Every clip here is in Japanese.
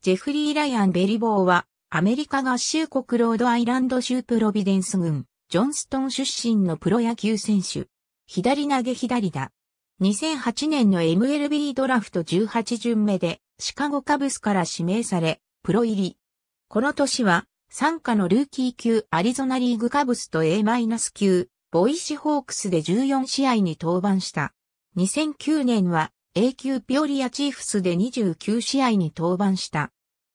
ジェフリー・ライアン・ベリボーは、アメリカ合衆国ロードアイランド州プロビデンス軍、ジョンストン出身のプロ野球選手。左投げ左だ。2008年の MLB ドラフト18巡目で、シカゴカブスから指名され、プロ入り。この年は、参加のルーキー級アリゾナリーグカブスと A- 級、ボイシホークスで14試合に登板した。2009年は A 級ピオリアチーフスで29試合に登板した。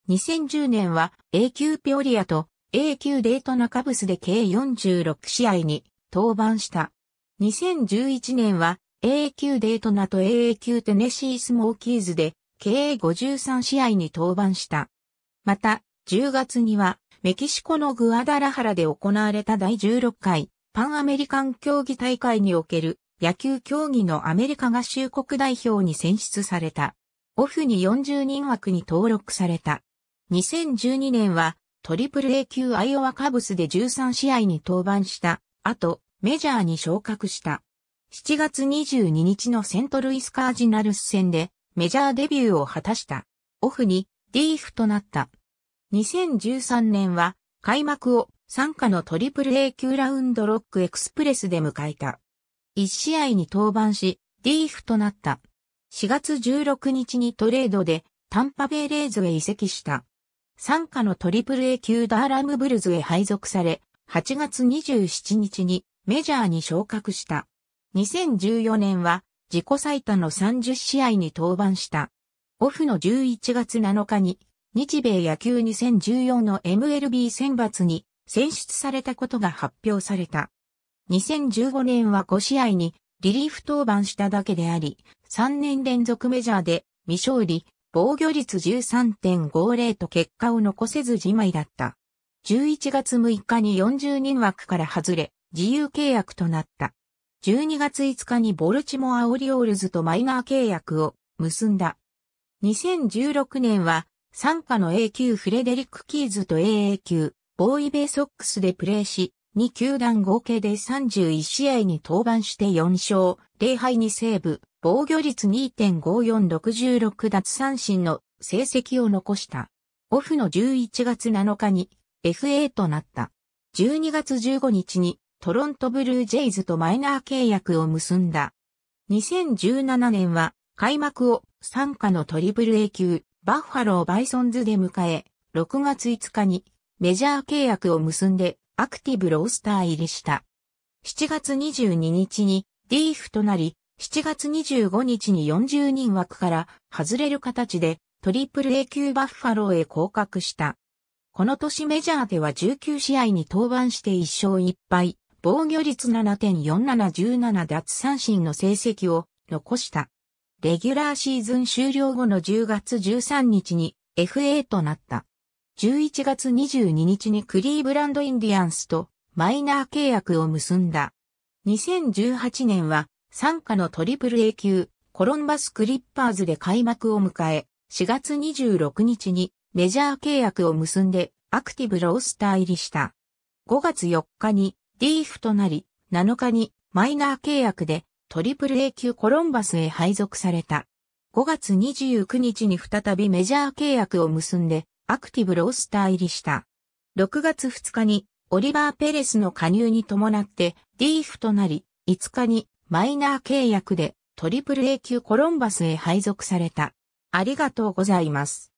2010年は A 級ピオリアと A 級デートナカブスで計46試合に登板した。2011年は A 級デートナと A 級テネシースモーキーズで計53試合に登板した。また、10月にはメキシコのグアダラハラで行われた第16回パンアメリカン競技大会における野球競技のアメリカ合衆国代表に選出された。オフに40人枠に登録された。2012年はトリプル A 級アイオワカブスで13試合に登板した後、メジャーに昇格した。7月22日のセントルイスカージナルス戦でメジャーデビューを果たした。オフにディーフとなった。2013年は開幕を参加のトリプル A 級ラウンドロックエクスプレスで迎えた。1試合に登板し、ディーフとなった。4月16日にトレードでタンパベイレーズへ移籍した。参加のトリプル A 級ダーラムブルズへ配属され、8月27日にメジャーに昇格した。2014年は自己最多の30試合に登板した。オフの11月7日に日米野球2014の MLB 選抜に選出されたことが発表された。2015年は5試合にリリーフ登板しただけであり、3年連続メジャーで未勝利、防御率13.50と結果を残せずじまいだった。11月6日に40人枠から外れ、自由契約となった。12月5日にボルチモアオリオールズとマイナー契約を結んだ。2016年は、参加の A 級フレデリック・キーズと AA 級、ボーイベイソックスでプレーし、2球団合計で31試合に登板して4勝、0敗2セーブ、防御率2.5466奪三振の成績を残した。オフの11月7日に FA となった。12月15日にトロントブルージェイズとマイナー契約を結んだ。2017年は開幕を参加のトリプル A 級バッファローバイソンズで迎え、6月5日にメジャー契約を結んでアクティブロースター入りした。7月22日にーフとなり、7月25日に40人枠から外れる形でトリプル A 級バッファローへ降格した。この年メジャーでは19試合に登板して1勝1敗、防御率7.4717奪三振の成績を残した。レギュラーシーズン終了後の10月13日に FA となった。11月22日にクリーブランドインディアンスとマイナー契約を結んだ。2018年は参加のトリプル A 級コロンバスクリッパーズで開幕を迎え、4月26日にメジャー契約を結んでアクティブロースター入りした。5月4日にリーフとなり、7日にマイナー契約でトリプル A 級コロンバスへ配属された。5月29日に再びメジャー契約を結んでアクティブロースター入りした。6月2日にオリバー・ペレスの加入に伴ってーフとなり、5日にマイナー契約でトリプル A 級コロンバスへ配属された。ありがとうございます。